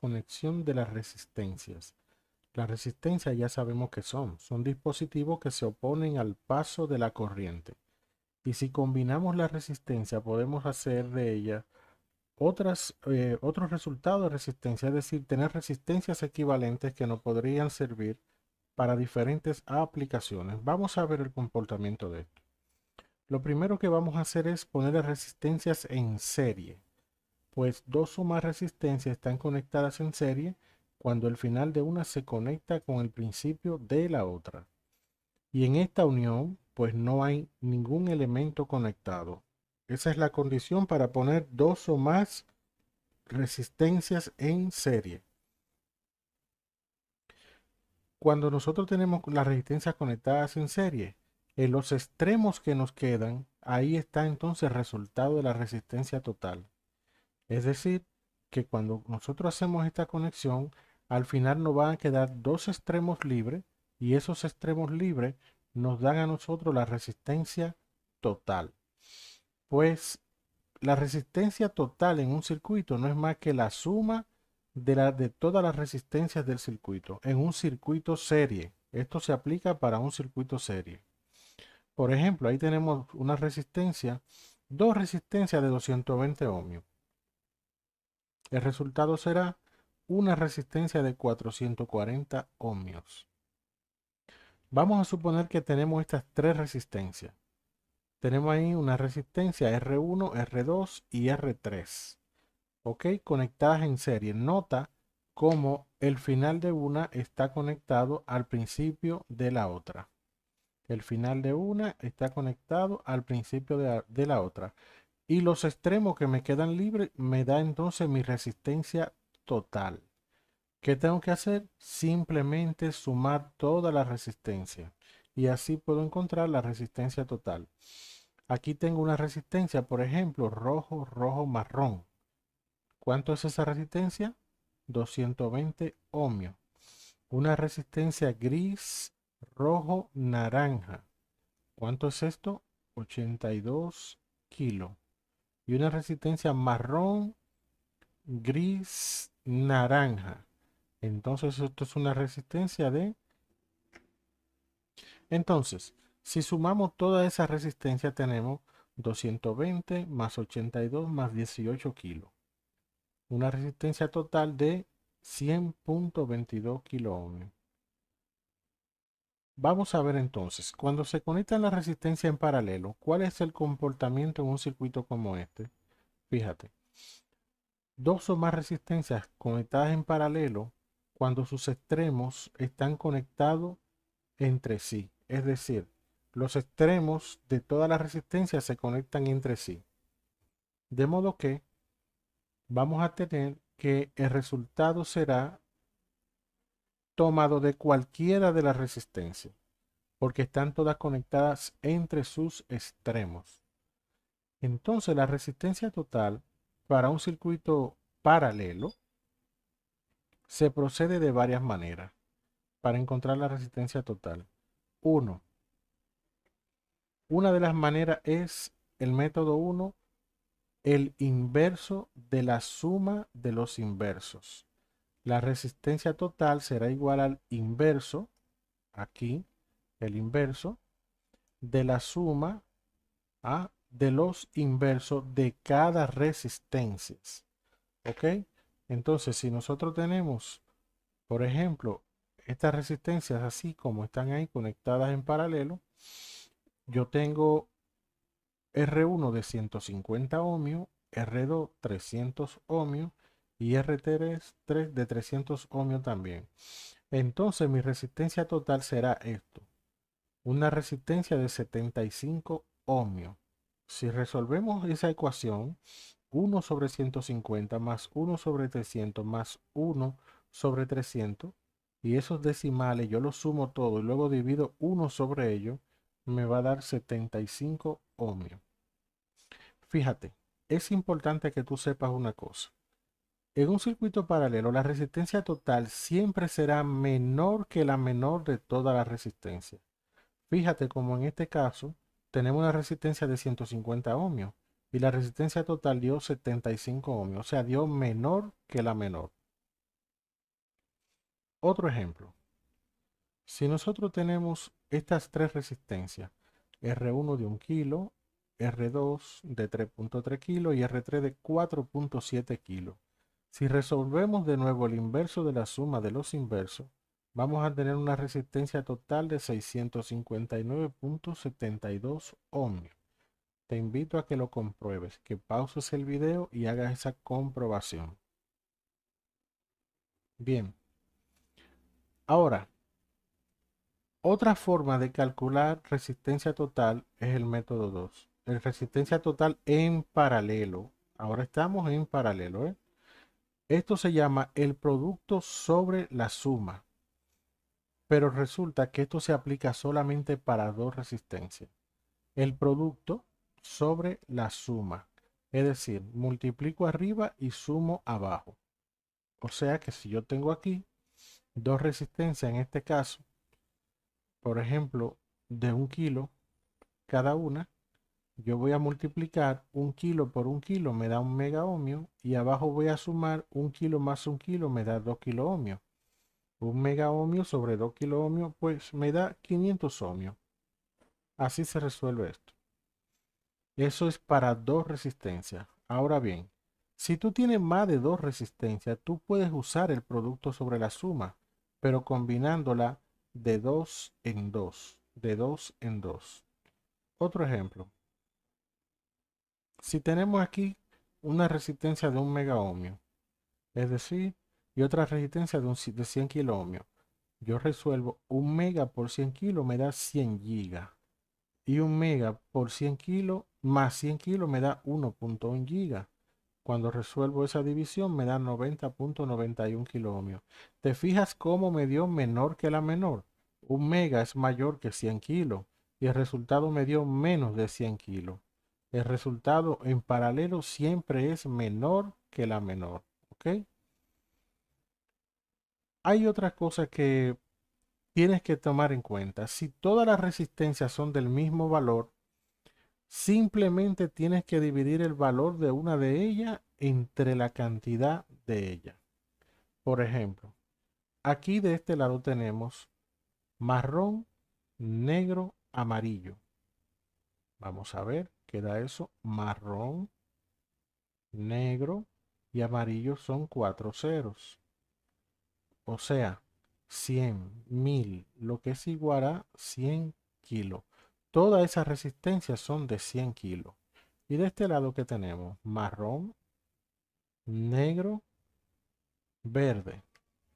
conexión de las resistencias. Las resistencias ya sabemos que son, son dispositivos que se oponen al paso de la corriente. Y si combinamos la resistencia, podemos hacer de ella otras, eh, otros resultados de resistencia, es decir, tener resistencias equivalentes que nos podrían servir para diferentes aplicaciones. Vamos a ver el comportamiento de esto. Lo primero que vamos a hacer es poner las resistencias en serie pues dos o más resistencias están conectadas en serie cuando el final de una se conecta con el principio de la otra. Y en esta unión, pues no hay ningún elemento conectado. Esa es la condición para poner dos o más resistencias en serie. Cuando nosotros tenemos las resistencias conectadas en serie, en los extremos que nos quedan, ahí está entonces el resultado de la resistencia total. Es decir, que cuando nosotros hacemos esta conexión, al final nos van a quedar dos extremos libres y esos extremos libres nos dan a nosotros la resistencia total. Pues la resistencia total en un circuito no es más que la suma de, todas las resistencias del circuito en un circuito serie. Esto se aplica para un circuito serie. Por ejemplo, ahí tenemos una resistencia, dos resistencias de 220 ohmios. El resultado será una resistencia de 440 ohmios. Vamos a suponer que tenemos estas tres resistencias. Tenemos ahí una resistencia R1, R2 y R3. ¿Ok? Conectadas en serie. Nota cómo el final de una está conectado al principio de la otra. El final de una está conectado al principio de la otra. Y los extremos que me quedan libres me da entonces mi resistencia total. ¿Qué tengo que hacer? Simplemente sumar toda la resistencia. Y así puedo encontrar la resistencia total. Aquí tengo una resistencia, por ejemplo, rojo, rojo, marrón. ¿Cuánto es esa resistencia? 220 ohmios. Una resistencia gris, rojo, naranja. ¿Cuánto es esto? 82 kilos y una resistencia marrón, gris, naranja. Entonces esto es una resistencia de... Entonces, si sumamos toda esa resistencia tenemos 220 más 82 más 18 kilos. Una resistencia total de 100.22 kilo Vamos a ver entonces, cuando se conectan las resistencias en paralelo, ¿cuál es el comportamiento en un circuito como este? Fíjate, dos o más resistencias conectadas en paralelo cuando sus extremos están conectados entre sí. Es decir, los extremos de todas las resistencias se conectan entre sí. De modo que vamos a tener que el resultado será tomado de cualquiera de las resistencias, porque están todas conectadas entre sus extremos. Entonces la resistencia total para un circuito paralelo se procede de varias maneras para encontrar la resistencia total. Uno, una de las maneras es el método 1, el inverso de la suma de los inversos. La resistencia total será igual al inverso, aquí, el inverso, de la suma a, de los inversos de cada resistencia. ¿Ok? Entonces, si nosotros tenemos, por ejemplo, estas resistencias así como están ahí conectadas en paralelo, yo tengo R1 de 150 ohmios, R2 300 ohmios, y RT3 3 de 300 ohmios también. Entonces mi resistencia total será esto. Una resistencia de 75 ohmios. Si resolvemos esa ecuación, 1 sobre 150 más 1 sobre 300 más 1 sobre 300, y esos decimales yo los sumo todo y luego divido 1 sobre ello, me va a dar 75 ohmios. Fíjate, es importante que tú sepas una cosa. En un circuito paralelo, la resistencia total siempre será menor que la menor de todas las resistencias. Fíjate como en este caso tenemos una resistencia de 150 ohmios y la resistencia total dio 75 ohmios, o sea, dio menor que la menor. Otro ejemplo. Si nosotros tenemos estas tres resistencias, R1 de 1 kilo, R2 de 3.3 kilo y R3 de 4.7 kilos. Si resolvemos de nuevo el inverso de la suma de los inversos, vamos a tener una resistencia total de 659.72 ohmios. Te invito a que lo compruebes, que pauses el video y hagas esa comprobación. Bien. Ahora, otra forma de calcular resistencia total es el método 2. El resistencia total en paralelo. Ahora estamos en paralelo, ¿eh? Esto se llama el producto sobre la suma. Pero resulta que esto se aplica solamente para dos resistencias. El producto sobre la suma. Es decir, multiplico arriba y sumo abajo. O sea que si yo tengo aquí dos resistencias, en este caso, por ejemplo, de un kilo cada una, yo voy a multiplicar un kilo por un kilo, me da un mega y abajo voy a sumar un kilo más un kilo, me da dos kilo Un mega sobre dos kilo pues me da 500 ohmio. Así se resuelve esto. Eso es para dos resistencias. Ahora bien, si tú tienes más de dos resistencias, tú puedes usar el producto sobre la suma, pero combinándola de dos en dos, de dos en dos. Otro ejemplo si tenemos aquí una resistencia de un ohmio, es decir, y otra resistencia de, 100 kilo ohmio, yo resuelvo 1 mega por 100 kilo me da 100 giga Y un mega por 100 kilo más 100 kilo me da 1.1 giga. Cuando resuelvo esa división me da 90.91 kilo ohmio. ¿Te fijas cómo me dio menor que la menor? Un mega es mayor que 100 kilo y el resultado me dio menos de 100 kilos el resultado en paralelo siempre es menor que la menor. ¿Ok? Hay otras cosas que tienes que tomar en cuenta. Si todas las resistencias son del mismo valor, simplemente tienes que dividir el valor de una de ellas entre la cantidad de ella. Por ejemplo, aquí de este lado tenemos marrón, negro, amarillo. Vamos a ver queda eso marrón, negro y amarillo son cuatro ceros. O sea, 100, 1000, lo que es igual a 100 kilos. Todas esas resistencias son de 100 kilos. Y de este lado que tenemos marrón, negro, verde.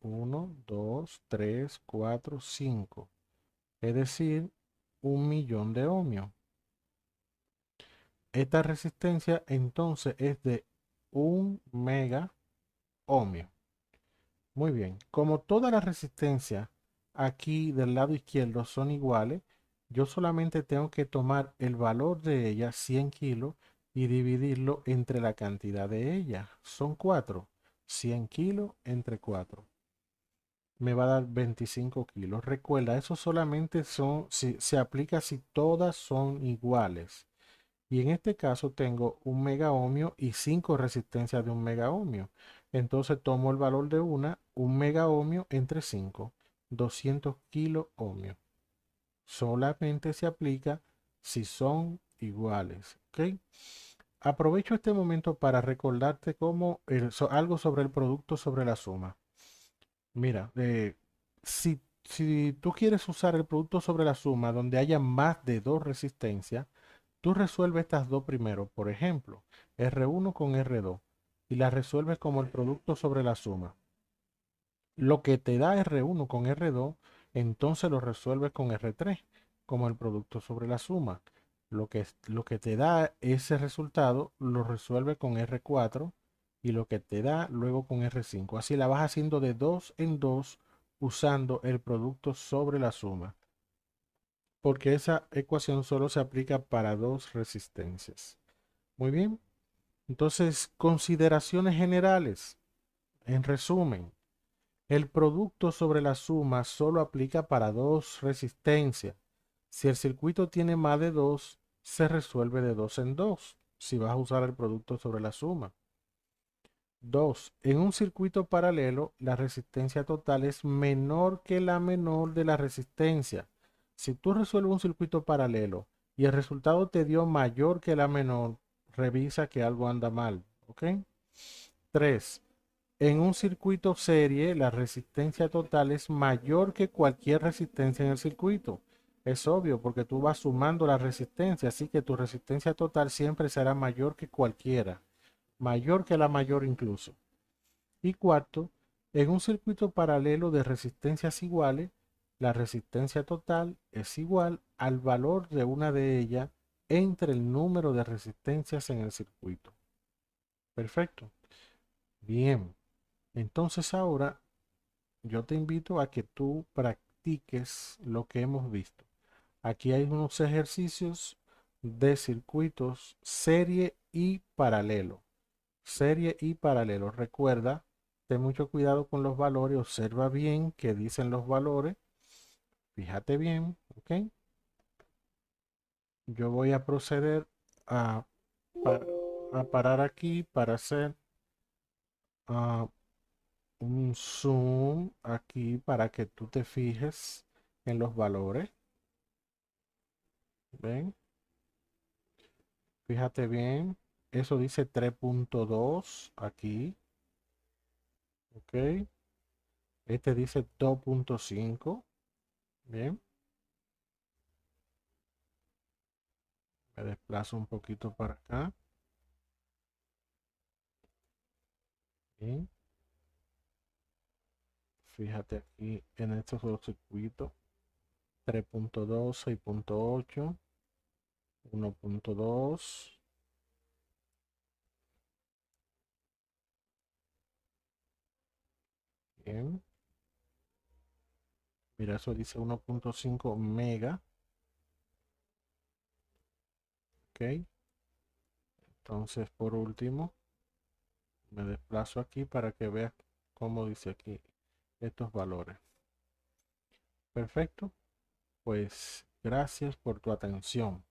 1, 2, 3, 4, 5. Es decir, un millón de ohmios. Esta resistencia entonces es de 1 mega ohmio. Muy bien, como todas las resistencias aquí del lado izquierdo son iguales, yo solamente tengo que tomar el valor de ellas, 100 kilos, y dividirlo entre la cantidad de ellas. Son 4. 100 kilos entre 4. Me va a dar 25 kilos. Recuerda, eso solamente son, se aplica si todas son iguales. Y en este caso tengo un megaohmio y 5 resistencias de un megaohmio. Entonces tomo el valor de una, un megaohmio entre 5, 200 kilo Solamente se aplica si son iguales. ¿okay? Aprovecho este momento para recordarte cómo algo sobre el producto, sobre la suma. Mira, eh, si, si tú quieres usar el producto sobre la suma donde haya más de dos resistencias, Tú resuelves estas dos primero, por ejemplo, R1 con R2, y las resuelves como el producto sobre la suma. Lo que te da R1 con R2, entonces lo resuelves con R3, como el producto sobre la suma. Lo que, lo que te da ese resultado, lo resuelves con R4, y lo que te da luego con R5. Así la vas haciendo de 2 en 2 usando el producto sobre la suma porque esa ecuación solo se aplica para dos resistencias. Muy bien. Entonces, consideraciones generales. En resumen, el producto sobre la suma solo aplica para dos resistencias. Si el circuito tiene más de dos, se resuelve de dos en dos, si vas a usar el producto sobre la suma. 2. En un circuito paralelo, la resistencia total es menor que la menor de la resistencia. Si tú resuelves un circuito paralelo y el resultado te dio mayor que la menor, revisa que algo anda mal. ¿Ok? 3. En un circuito serie, la resistencia total es mayor que cualquier resistencia en el circuito. Es obvio porque tú vas sumando la resistencia, así que tu resistencia total siempre será mayor que cualquiera, mayor que la mayor incluso. Y cuarto, en un circuito paralelo de resistencias iguales, la resistencia total es igual al valor de una de ellas entre el número de resistencias en el circuito. Perfecto. Bien. Entonces ahora yo te invito a que tú practiques lo que hemos visto. Aquí hay unos ejercicios de circuitos serie y paralelo. Serie y paralelo. Recuerda, ten mucho cuidado con los valores. Observa bien qué dicen los valores Fíjate bien, ¿ok? Yo voy a proceder a, parar aquí para hacer ah, un zoom aquí para que tú te fijes en los valores. ¿Ven? Fíjate bien. Eso dice 3.2 aquí. Ok. Este dice 2.5. Bien. Me desplazo un poquito para acá. Bien. Fíjate aquí en estos dos circuitos. 3.2, 6.8, 1.2. Bien. Mira, eso dice 1.5 mega. Ok. Entonces, por último, me desplazo aquí para que veas cómo dice aquí estos valores. Perfecto. Pues gracias por tu atención.